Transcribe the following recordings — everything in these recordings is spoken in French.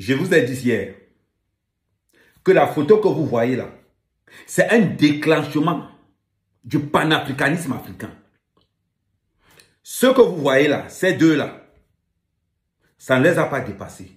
Je vous ai dit hier que la photo que vous voyez là, c'est un déclenchement du panafricanisme africain. Ce que vous voyez là, ces deux-là, ça ne les a pas dépassés.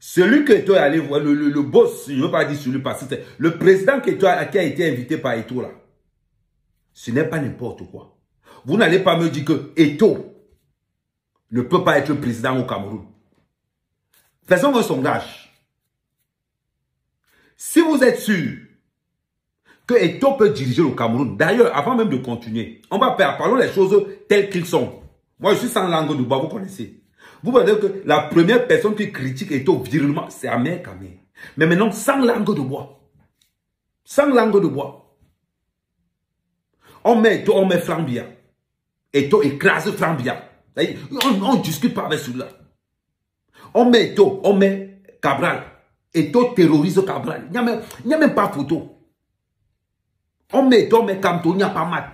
Celui que tu es allé voir, le, boss, je ne veux pas dire celui parce le président que toi qui a été invité par Eto là, ce n'est pas n'importe quoi. Vous n'allez pas me dire que Eto ne peut pas être président au Cameroun. Faisons un sondage. Si vous êtes sûr que Eto peut diriger le Cameroun, d'ailleurs, avant même de continuer, on va parler des les choses telles qu'elles sont. Moi, je suis sans langue de bois, vous connaissez. Vous voyez que la première personne qui critique Eto virilement, c'est Amer Kamé. Mais maintenant, sans langue de bois. Sans langue de bois. On met Eto, on met Frambia. Eto écrase Frambia. On ne discute pas avec celui-là. On met Eto, on met Cabral. Eto terrorise Cabral. Il n'y a, même pas photo. On met Eto, on met il n'y a pas mal.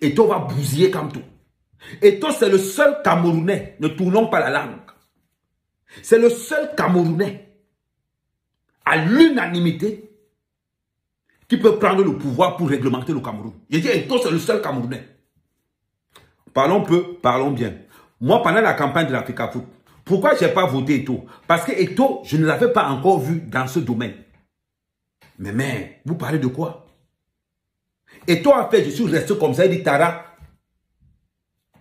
Eto va bousiller Camto. Eto, c'est le seul Camerounais, ne tournons pas la langue. C'est le seul Camerounais à l'unanimité qui peut prendre le pouvoir pour réglementer le Cameroun. Je dis, Eto, c'est le seul Camerounais. Parlons peu, parlons bien. Moi, pendant la campagne de à Foot, pourquoi je n'ai pas voté Eto Parce que Eto, je ne l'avais pas encore vu dans ce domaine. Mais mais, vous parlez de quoi Eto a fait, je suis resté comme ça, il dit Tara,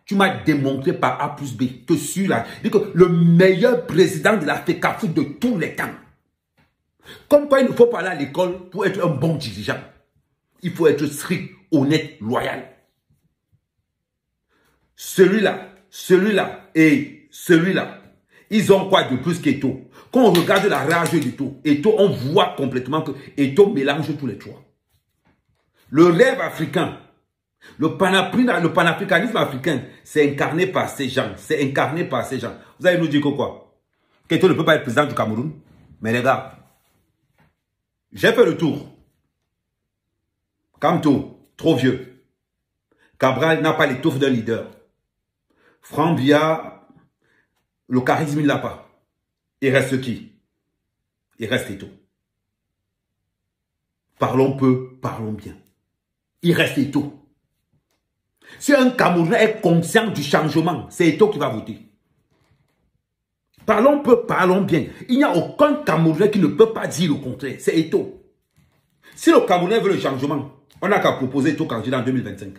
tu m'as démontré par A plus B que celui là, dit que le meilleur président de la FECAFU de tous les temps. Comme quoi il ne faut pas aller à l'école pour être un bon dirigeant. Il faut être strict, honnête, loyal. Celui-là, celui-là et celui-là ils ont quoi de plus qu'Eto Quand on regarde la rage d'Eto, tout on voit complètement que Eto mélange tous les trois. Le rêve africain, le, le panafricanisme africain, c'est incarné par ces gens. C'est incarné par ces gens. Vous allez nous dire que quoi Qu'Eto ne peut pas être président du Cameroun. Mais les gars, j'ai fait le tour. Camto, trop vieux. Cabral n'a pas l'étoffe d'un leader. Franck le charisme, il l'a pas. Il reste qui Il reste Eto. Parlons peu, parlons bien. Il reste Eto. Si un Camerounais est conscient du changement, c'est Eto qui va voter. Parlons peu, parlons bien. Il n'y a aucun Camerounais qui ne peut pas dire le contraire. C'est Eto. Si le Camerounais veut le changement, on n'a qu'à proposer Eto candidat en 2025.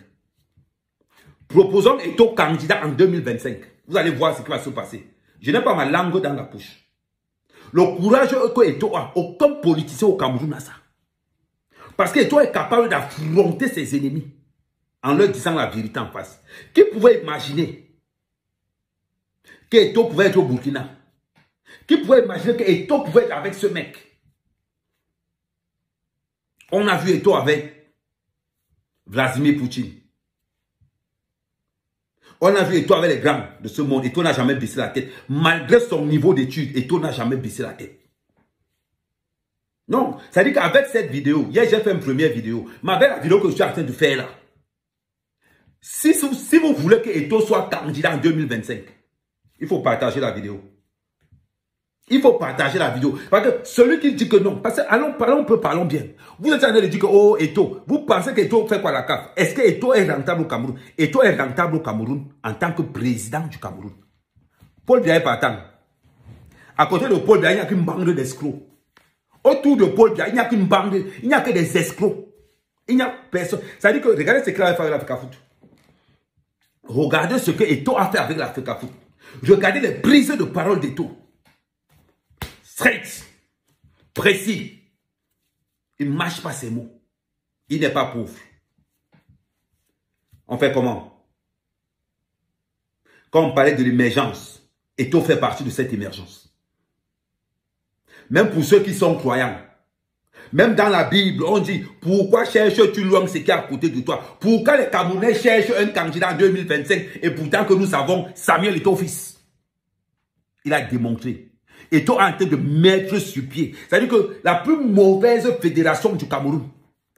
Proposons Eto candidat en 2025. Vous allez voir ce qui va se passer. Je n'ai pas ma langue dans la bouche. Le courage que Eto toi. aucun politicien au Cameroun n'a ça. Parce que Eto est capable d'affronter ses ennemis en leur disant la vérité en face. Qui pouvait imaginer que pouvait être au Burkina Qui pouvait imaginer que pouvait être avec ce mec On a vu Eto avec Vladimir Poutine. On a vu Eto avec les grands de ce monde. Eto n'a jamais baissé la tête. Malgré son niveau d'études, Eto n'a jamais baissé la tête. Non, ça dire qu'avec cette vidéo, hier j'ai fait une première vidéo, mais avec la vidéo que je suis en train de faire là, si, si vous voulez que Eto soit candidat en 2025, il faut partager la vidéo. Il faut partager la vidéo. Parce que celui qui dit que non, parce que allons, parlons peu, parlons bien. Vous êtes en train de dire que, oh, Eto, vous pensez qu'Eto fait quoi la CAF Est-ce que Eto est rentable au Cameroun Eto est rentable au Cameroun en tant que président du Cameroun. Paul Bia est partant. À côté de Paul Biya, il n'y a qu'une bande d'escrocs. Autour de Paul Bia, il n'y a qu'une bande, il n'y a que des escrocs. Il n'y a personne. Ça veut dire que, regardez ce qu'il a fait avec à Foot. Regardez ce que Eto a fait avec à Foot. Regardez les prises de parole d'Eto straight, précis. Il ne mâche pas ses mots. Il n'est pas pauvre. On fait comment Quand on parlait de l'émergence, et tout fait partie de cette émergence. Même pour ceux qui sont croyants, même dans la Bible, on dit, pourquoi cherches-tu l'homme ce qui est à côté de toi Pourquoi les Camerounais cherchent un candidat en 2025 et pourtant que nous savons Samuel est ton fils Il a démontré et toi en train de mettre sur pied. C'est-à-dire que la plus mauvaise fédération du Cameroun,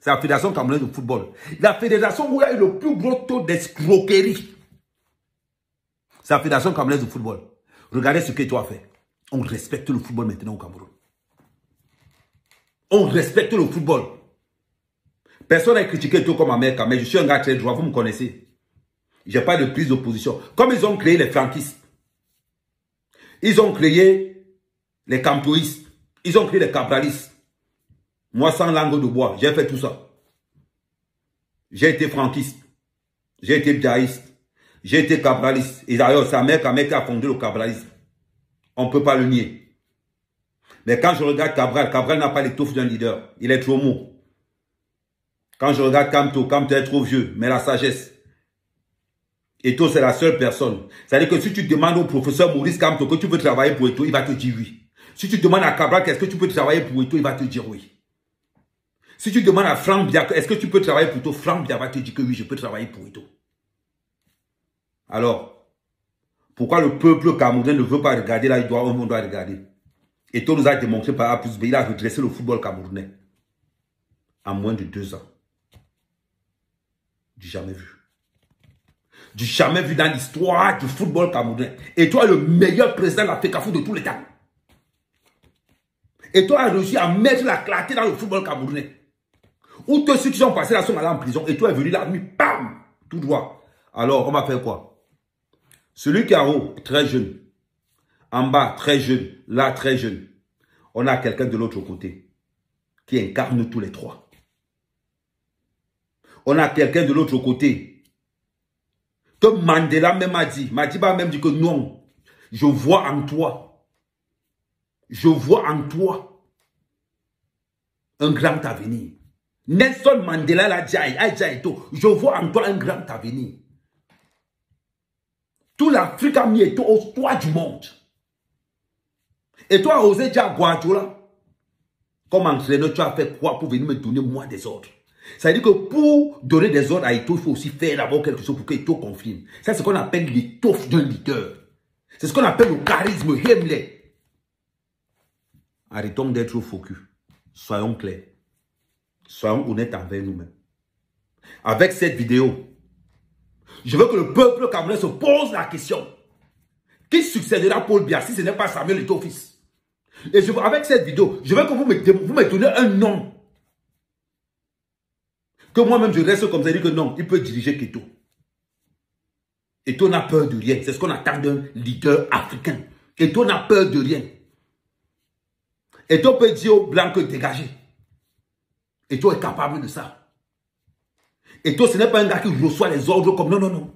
c'est la fédération camerounaise de football. La fédération où il y a eu le plus gros taux d'escroquerie, c'est la fédération camerounaise de football. Regardez ce que toi as fait. On respecte le football maintenant au Cameroun. On respecte le football. Personne n'a critiqué toi comme Américain, mais je suis un gars très droit, vous me connaissez. Je n'ai pas de prise d'opposition. Comme ils ont créé les franquistes, ils ont créé les campoïstes. Ils ont pris les cabralistes. Moi, sans langue de bois, j'ai fait tout ça. J'ai été franquiste. J'ai été biaïste. J'ai été cabraliste. Et d'ailleurs, sa mère, qui a fondé le cabralisme. On ne peut pas le nier. Mais quand je regarde Cabral, Cabral n'a pas les l'étoffe d'un leader. Il est trop mou. Quand je regarde Camto, Camto est trop vieux, mais la sagesse. Eto, c'est la seule personne. C'est-à-dire que si tu demandes au professeur Maurice Camto que tu veux travailler pour Eto, il va te dire oui. Si tu demandes à Cabral, est-ce que tu peux travailler pour Eto, il va te dire oui. Si tu demandes à Franck est-ce que tu peux travailler pour Eto, Franck va te dire que oui, je peux travailler pour Eto. Alors, pourquoi le peuple camerounais ne veut pas regarder là, il doit, on doit regarder Et toi nous a démontré par A plus B, il a redressé le football camerounais en moins de deux ans. Du jamais vu du jamais vu dans l'histoire du football camerounais. Et toi, le meilleur président de la FECAFU de tous les temps. Et toi, as réussi à mettre la clarté dans le football camerounais. Ou tous ceux qui sont passés là sont allés en prison. Et toi, est venu la nuit, pam, tout droit. Alors, on va faire quoi Celui qui en haut, très jeune. En bas, très jeune. Là, très jeune. On a quelqu'un de l'autre côté qui incarne tous les trois. On a quelqu'un de l'autre côté que Mandela même a dit. m'a même dit que non, je vois en toi je vois en toi un grand avenir. Nelson Mandela l'a je vois en toi un grand avenir. Tout l'Afrique a mis au toit du monde. Et toi, José Diaguadjola, comme entraîneur, tu as fait quoi pour venir me donner moi des ordres Ça veut dire que pour donner des ordres à Ito, il faut aussi faire d'abord quelque chose pour que Ito confirme. Ça, c'est ce qu'on appelle l'étoffe d'un leader. C'est ce qu'on appelle le charisme, Arrêtons d'être focus. Soyons clairs. Soyons honnêtes envers nous-mêmes. Avec cette vidéo, je veux que le peuple camerounais se pose la question. Qui succédera Paul Biya si ce n'est pas Samuel Litofis Et avec cette vidéo, je veux que vous me, vous me un nom. Que moi-même je reste comme ça et que non, il peut diriger Keto. Et on n'a peur de rien. C'est ce qu'on attend d'un leader africain. Keto n'a peur de rien. Et toi peux dire au blanc que dégagez. Et toi es capable de ça. Et toi, ce n'est pas un gars qui reçoit les ordres comme non, non, non.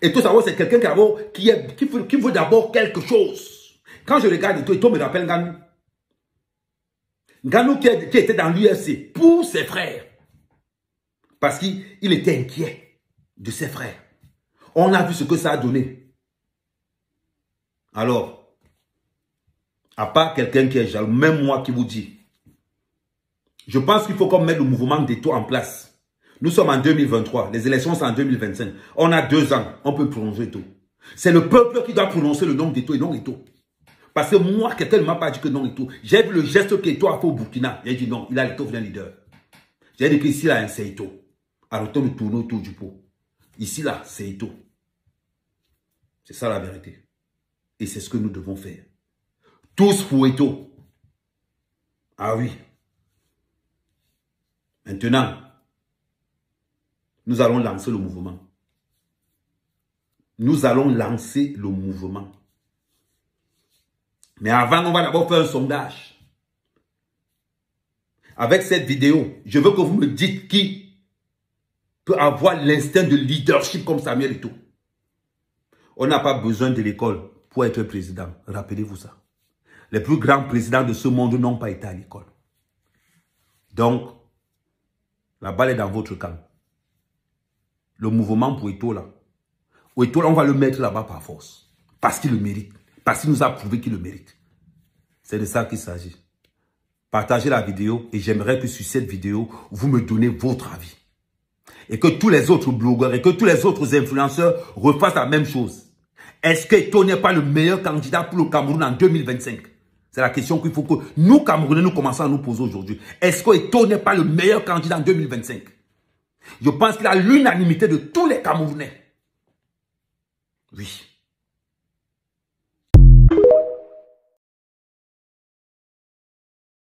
Et toi, c'est quelqu'un qui, veut, d'abord quelque chose. Quand je regarde et toi, tu me rappelle Ganou. Ganou qui, était dans l'UFC pour ses frères. Parce qu'il était inquiet de ses frères. On a vu ce que ça a donné. Alors, à part quelqu'un qui est jaloux, même moi qui vous dis. Je pense qu'il faut qu'on mette le mouvement des taux en place. Nous sommes en 2023, les élections sont en 2025. On a deux ans, on peut prononcer tout. C'est le peuple qui doit prononcer le nom des taux et non des taux. Parce que moi, quelqu'un ne m'a pas dit que non et tout. J'ai vu le geste que to a fait au Burkina. J'ai dit non, il a l'Eto d'un leader. J'ai dit qu'ici, là, c'est Eto. à le tournoi autour du pot. Ici, là, c'est Eto. C'est ça la vérité. Et c'est ce que nous devons faire. Tous eto. Ah oui. Maintenant, nous allons lancer le mouvement. Nous allons lancer le mouvement. Mais avant, on va d'abord faire un sondage. Avec cette vidéo, je veux que vous me dites qui peut avoir l'instinct de leadership comme Samuel tout. On n'a pas besoin de l'école pour être président. Rappelez-vous ça. Les plus grands présidents de ce monde n'ont pas été à l'école. Donc, la balle est dans votre camp. Le mouvement pour Etola. Etola, on va le mettre là-bas par force. Parce qu'il le mérite. Parce qu'il nous a prouvé qu'il le mérite. C'est de ça qu'il s'agit. Partagez la vidéo et j'aimerais que sur cette vidéo, vous me donnez votre avis. Et que tous les autres blogueurs et que tous les autres influenceurs refassent la même chose. Est-ce que n'est pas le meilleur candidat pour le Cameroun en 2025 c'est la question qu'il faut que nous, Camerounais, nous commençons à nous poser aujourd'hui. Est-ce que Eto n'est pas le meilleur candidat en 2025 Je pense qu'il a l'unanimité de tous les Camerounais. Oui.